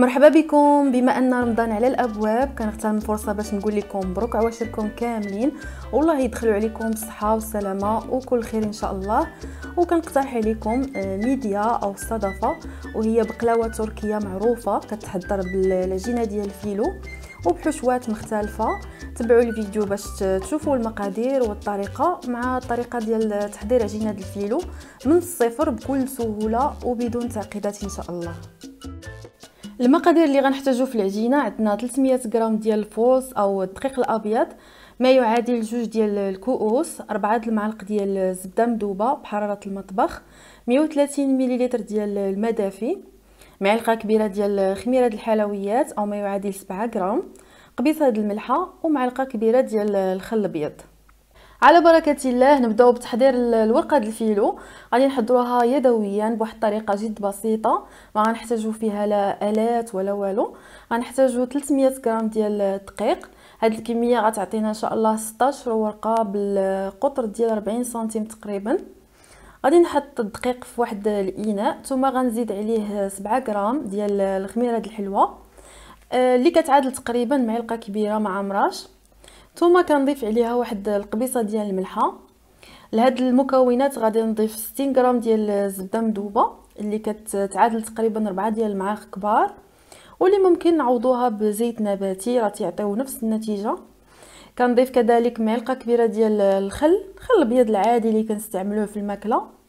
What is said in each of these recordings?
مرحبا بكم بما ان رمضان على الابواب كنغتنم الفرصه باش نقول لكم مبروك عواشركم كاملين والله يدخلوا عليكم بالصحه والسلامه وكل خير ان شاء الله وكنقترح عليكم آه، ميديا او الصدفه وهي بقلاوه تركيه معروفه كتحضر بالعجينه ديال الفيلو وبحشوات مختلفه تبعوا الفيديو باش تشوفوا المقادير والطريقه مع الطريقه ديال تحضير عجينه الفيلو من الصفر بكل سهوله وبدون تعقيدات ان شاء الله المقادير اللي غنحتاجو في العجينه عندنا 300 غرام ديال الفوص او الدقيق الابيض ما يعادل جوج ديال الكؤوس أربعة المعالق ديال الزبده مذوبه بحراره المطبخ 130 مليلتر ديال الماء دافي معلقه كبيره ديال خميره الحلويات او ما يعادل 7 غرام قبيصه الملحه ومعلقه كبيره ديال الخل الابيض على بركه الله نبداو بتحضير الورقه د الفيلو غادي نحضروها يدويا بواحد الطريقه جد بسيطه ما غنحتاجو فيها لا الات ولا والو غنحتاجو 300 غرام ديال الدقيق هاد الكميه غتعطينا ان شاء الله 16 ورقه بالقطر ديال 40 سنتيم تقريبا غادي نحط الدقيق في واحد الاناء ثم غنزيد عليه 7 غرام ديال الخميره د الحلوه اللي آه، كتعادل تقريبا معلقه كبيره ما عمراش ثم كنضيف عليها واحد القبيصه ديال الملحه لهاد المكونات غادي نضيف 60 غرام ديال الزبده مذوبه اللي كتعادل تقريبا 4 ديال المعالق كبار واللي ممكن نعوضوها بزيت نباتي راه تيعطيو نفس النتيجه كنضيف كذلك معلقه كبيره ديال الخل الخل الابيض العادي اللي كنستعملوه في الماكله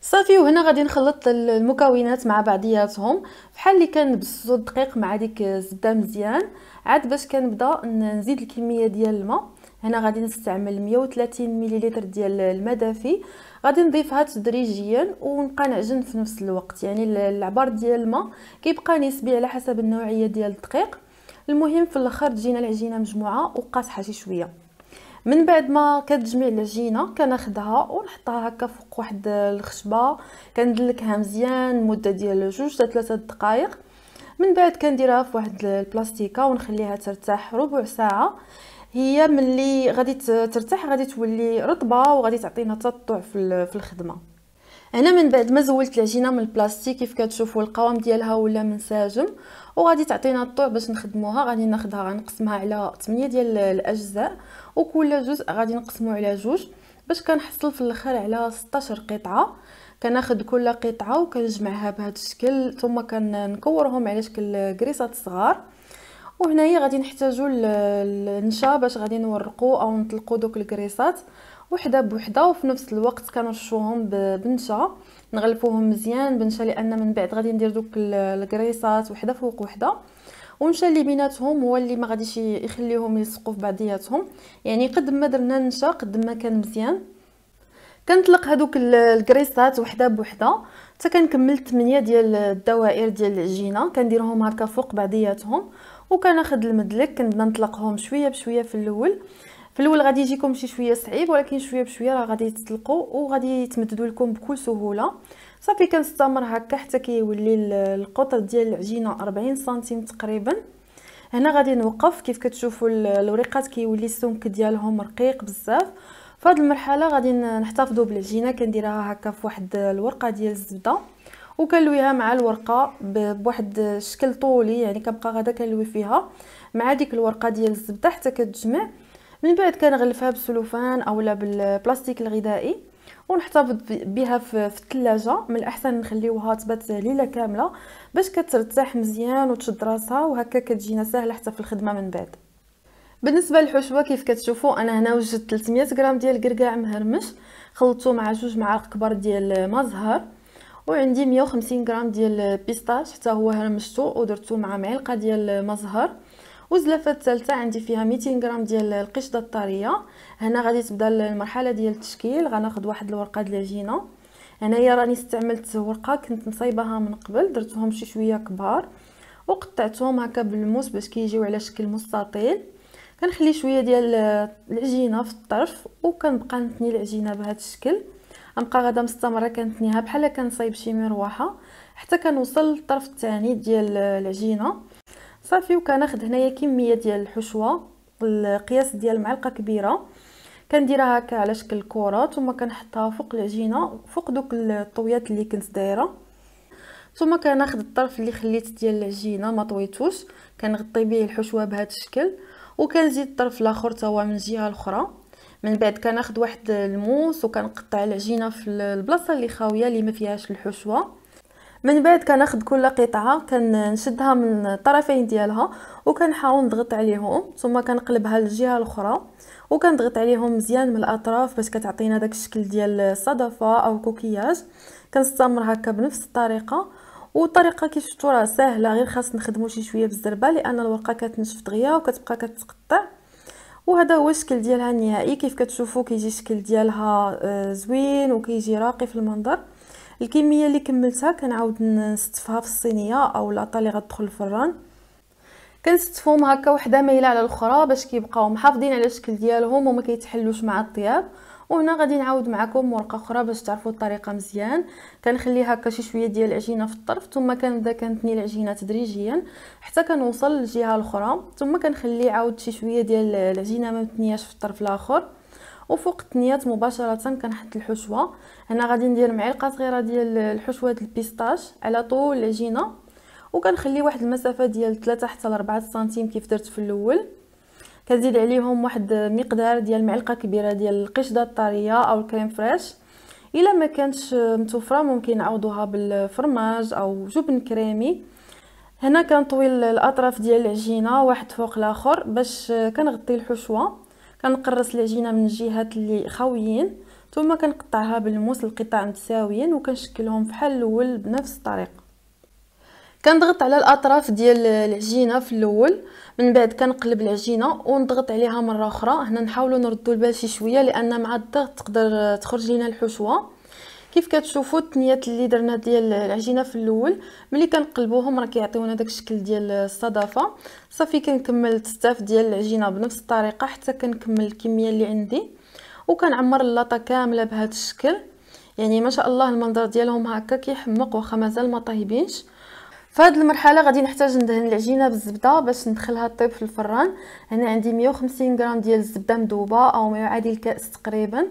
صافي وهنا غادي نخلط المكونات مع بعضياتهم بحال اللي كنبسو الدقيق مع ديك الزبده مزيان عاد باش كنبدا نزيد الكميه ديال الماء هنا غادي نستعمل 130 مليلتر ديال الماء دافي غادي نضيفها تدريجيا ونبقى نعجن في نفس الوقت يعني العبار ديال الماء كيبقى نسبي على حسب النوعيه ديال الدقيق المهم في الاخر تجينا العجينه مجموعه وقاصحه شي شويه من بعد ما كتجمع العجينه كناخدها ونحطها هكا فوق واحد الخشبه كندلكها مزيان مده ديال جوج حتى ثلاثه دقائق من بعد كنديرها في واحد البلاستيكه ونخليها ترتاح ربع ساعه هي ملي غادي ترتاح غادي تولي رطبه وغادي تعطينا تطع في الخدمه هنا من بعد ما زولت العجينه من البلاستيك كيف كتشوفوا القوام ديالها ولا منسجم وغادي تعطينا الطوع باش نخدموها غادي ناخدها غنقسمها على 8 ديال الاجزاء وكل جزء غادي نقسمو على جوج باش كنحصل في الاخر على 16 قطعه كناخد كل قطعه وكنجمعها بهذا الشكل ثم كنكورهم على شكل كريسات صغار وهنايا غادي نحتاجوا النشا باش غادي نورقوا او نطلقوا دوك الكريسات وحده بوحده وفي نفس الوقت كنرشوهم بنشا نغلفوهم مزيان بنشا لان من بعد غادي ندير دوك الكريسات وحده فوق وحده ونشا اللي بيناتهم هو اللي ما غاديش يخليهم يلصقوا في بعضياتهم يعني قد ما درنا النشا قد ما كان مزيان كنطلق هذوك الكريسات وحده بوحده حتى كنكمل 8 ديال الدوائر ديال العجينه كنديرهم هكا فوق بعضياتهم وكناخذ المدلك كنبدا نطلقهم شويه بشويه في الاول في الاول غادي يجيكم شي شويه صعيب ولكن شويه بشويه راه غادي تطلقوا وغادي يتمددوا لكم بكل سهوله صافي كنستمر هكا حتى كيولي القطر ديال العجينه 40 سنتيم تقريبا هنا غادي نوقف كيف كتشوفوا الوريقات كيولي السمك ديالهم رقيق بزاف في هذه المرحله غادي نحتفظوا بالعجينه كنديرها هكا في واحد الورقه ديال الزبده وكنلويها مع الورقه بواحد الشكل طولي يعني كنبقى غادا كنلوي فيها مع ديك الورقه ديال الزبده حتى كتجمع من بعد كنغلفها بالسلوفان اولا بالبلاستيك الغذائي ونحتفظ بها في الثلاجه من الاحسن نخليوها تبات ليله كامله باش كترتاح مزيان وتشد راسها وهكا كتجينا ساهله حتى في الخدمه من بعد بالنسبه للحشوه كيف كتشوفوا انا هنا وجدت 300 غرام ديال الكركاع مهرمش خلطته مع جوج معالق كبار ديال ما زهر وعندي 150 غرام ديال بيستاش حتى هو هرمشته ودرتو مع معلقه ديال ما زهر والزلافه الثالثه عندي فيها 200 غرام ديال القشطه الطريه هنا غادي تبدا المرحله ديال التشكيل غناخذ واحد الورقه د العجينه هنايا راني استعملت ورقه كنت مصايباها من قبل درتهم شي شويه كبار وقطعتهم هكا بالموس باش كيجيو على شكل مستطيل كنخلي شويه ديال العجينه في الطرف وكنبقى نتني العجينه بهذا الشكل غنبقى غدا مستمره كنتنيها بحال كنصايب شي مروحه حتى كنوصل للطرف الثاني ديال العجينه صافي وكناخذ هنايا كميه ديال الحشوه القياس ديال معلقه كبيره كنديرها هكا على شكل كره ثم كنحطها فوق العجينه فوق دوك الطويات اللي كنت دايره ثم كناخد الطرف اللي خليت ديال العجينه ما طويتوش كنغطي به الحشوه بهذا الشكل وكنزيد الطرف الاخر تا هو من الجهه الاخرى من بعد كناخد واحد الموس وكنقطع العجينه في البلاصه اللي خاويه اللي ما فيهاش الحشوه من بعد كناخذ كل قطعه كنشدها من الطرفين ديالها وكنحاول نضغط عليهم ثم كنقلبها للجهه الاخرى وكنضغط عليهم مزيان من الاطراف باش كتعطينا داك الشكل ديال الصدفه او كوكياج كنستمر هكا بنفس الطريقه والطريقه كيف شفتوا راه ساهله غير خاص نخدمو شي شويه بالزربه لان الورقه كتنشف دغيا وكتبقى كتقطع وهذا هو الشكل ديالها النهائي كيف كتشوفوا كيجي الشكل ديالها آه، زوين وكيجي راقي في المنظر الكميه اللي كملتها كنعاود نستفها في الصينيه او لاطا اللي غتدخل الفران كنستفهم هكا وحده مايله على الاخرى باش كيبقاو محافظين على الشكل ديالهم وما كيتحلوش مع الطياب وهنا غادي نعاود معكم ورقه اخرى باش تعرفوا الطريقه مزيان كنخلي هكا شي شويه ديال العجينه في الطرف ثم كنبدا كنثني العجينه تدريجيا حتى كنوصل للجهه الاخرى ثم كنخلي عاود شي شويه ديال العجينه ما متنياش في الطرف الاخر وفوق التنيات مباشره كنحط الحشوه هنا غادي ندير معلقه صغيره ديال الحشوه البيستاش على طول العجينه وكنخلي واحد المسافه ديال 3 حتى 4 سنتيم كيف درت في الاول كنزيد عليهم واحد مقدار ديال معلقه كبيره ديال القشده الطريه او الكريم فريش الا ما كانتش متوفره ممكن نعوضوها بالفرماج او جبن كريمي هنا كنطوي الاطراف ديال العجينه واحد فوق الاخر باش كنغطي الحشوه كنقرص العجينه من الجهات اللي خاويين ثم كنقطعها بالموس القطع متساويين وكنشكلهم بحال الاول بنفس الطريقه كنضغط على الاطراف ديال العجينه في الاول من بعد كنقلب العجينه ونضغط عليها مره اخرى هنا نحاولوا نردوا البال شي شويه لان مع الضغط تقدر تخرج لينا الحشوه كيف كتشوفوا التنيات اللي درنا ديال العجينه في الاول ملي كنقلبوهم راه كيعطيونا داك الشكل ديال الصدفه صافي كنكمل التستاف ديال العجينه بنفس الطريقه حتى كنكمل الكميه اللي عندي وكنعمر اللاطه كامله بهذا الشكل يعني ما شاء الله المنظر ديالهم هكا كيحمق واخا مازال ما طايبينش فهاد المرحله غادي نحتاج ندهن العجينه بالزبده باش ندخلها طيب في الفران هنا عندي 150 غرام ديال الزبده مذوبه او ما يعادل كاس تقريبا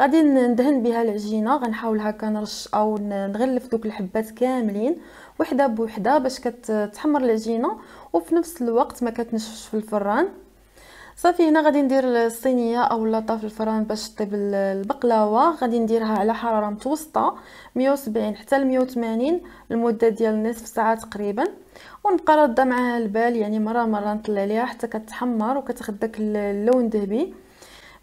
غادي ندهن بها العجينه غنحاول هكا نرش او نغلف دوك الحبات كاملين وحده بوحده باش كتحمر العجينه وفي نفس الوقت ما كتنشفش في الفران صافي هنا غادي ندير الصينيه او اللاطه في الفران باش طيب البقلاوه غادي نديرها على حراره متوسطه 170 حتى ل 180 لمده ديال نصف ساعه تقريبا ونبقى راده معها البال يعني مره مره نطلع ليها حتى كتحمر وكتاخذ داك اللون ذهبي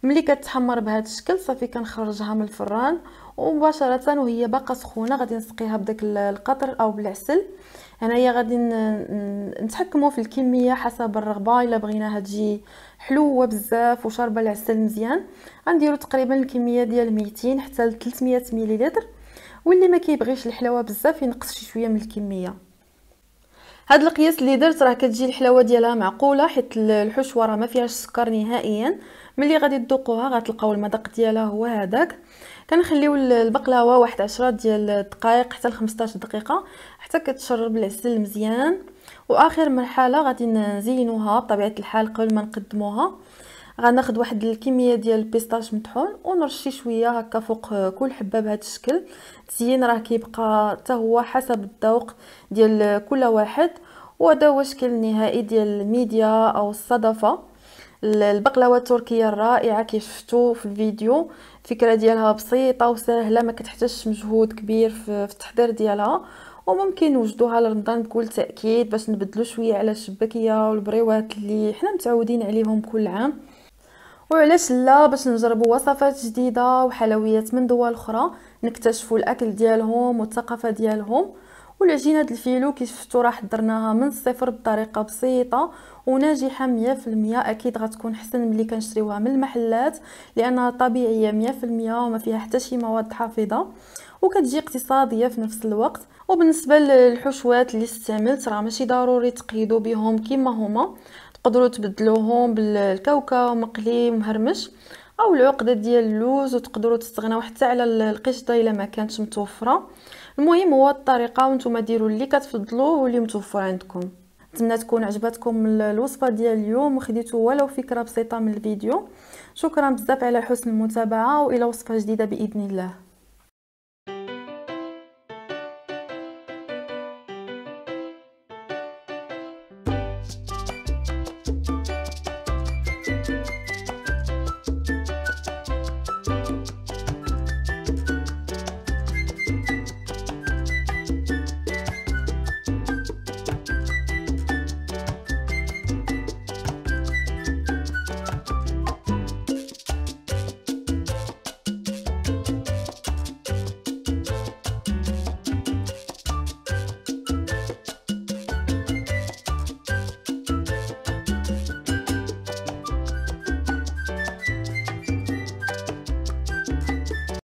ملي كتحمر بهذا الشكل صافي كنخرجها من الفران ومباشره وهي باقا سخونه غادي نسقيها بداك القطر او بالعسل هنايا غادي نتحكموا في الكميه حسب الرغبه الا بغيناها تجي حلوه بزاف وشاربه العسل مزيان غنديروا تقريبا الكميه ديال 200 حتى ل 300 مليلتر واللي ما كيبغيش الحلاوه بزاف ينقص شي شويه من الكميه هاد القياس اللي درت راه كتجي الحلاوه ديالها معقوله حيت الحشوه راه ما فيهاش سكر نهائيا ملي غادي تذوقوها غتلقاو المذاق ديالها هو هذاك كنخليو البقلاوه واحد 10 ديال الدقائق حتى ل 15 دقيقه حتى كتشرب العسل مزيان واخر مرحله غادي نزينوها بطبيعه الحال قبل ما نقدموها غناخذ واحد الكميه ديال البيستاش مطحون ونرشي شويه هكا فوق آه، كل حبه بهذا الشكل التزيين راه كيبقى حتى هو حسب الذوق ديال كل واحد وهذا هو الشكل النهائي ديال الميديا او الصدفه البقلاوه التركيه الرائعه كيف شفتوا في الفيديو الفكره ديالها بسيطه وسهله ما كتحتاجش مجهود كبير في التحضير ديالها وممكن نوجدوها لرمضان بكل تاكيد باش نبدلو شويه على الشبكيه والبريوات اللي حنا متعودين عليهم كل عام وعلاش لا باش نجربوا وصفات جديده وحلويات من دول اخرى نكتشفوا الاكل ديالهم والثقافه ديالهم والعجينه ديال الفيلو كي شفتوا راه حضرناها من الصفر بطريقه بسيطه وناجحه مية المية اكيد غتكون حسن ملي كنشريوها من المحلات لانها طبيعيه مية المية وما فيها حتى شي مواد حافظه وكتجي اقتصاديه في نفس الوقت وبالنسبه للحشوات اللي استعملت راه ماشي ضروري تقيدوا بهم كما هما تقدروا تبدلوهم بالكاوكاو مقلي مهرمش او العقده ديال اللوز وتقدروا تستغناو حتى على القشطه الا ما كانتش متوفره المهم هو الطريقه وانتم ديروا اللي كتفضلوه واللي متوفر عندكم نتمنى تكون عجبتكم الوصفه ديال اليوم وخديتوا ولو فكره بسيطه من الفيديو شكرا بزاف على حسن المتابعه والى وصفه جديده باذن الله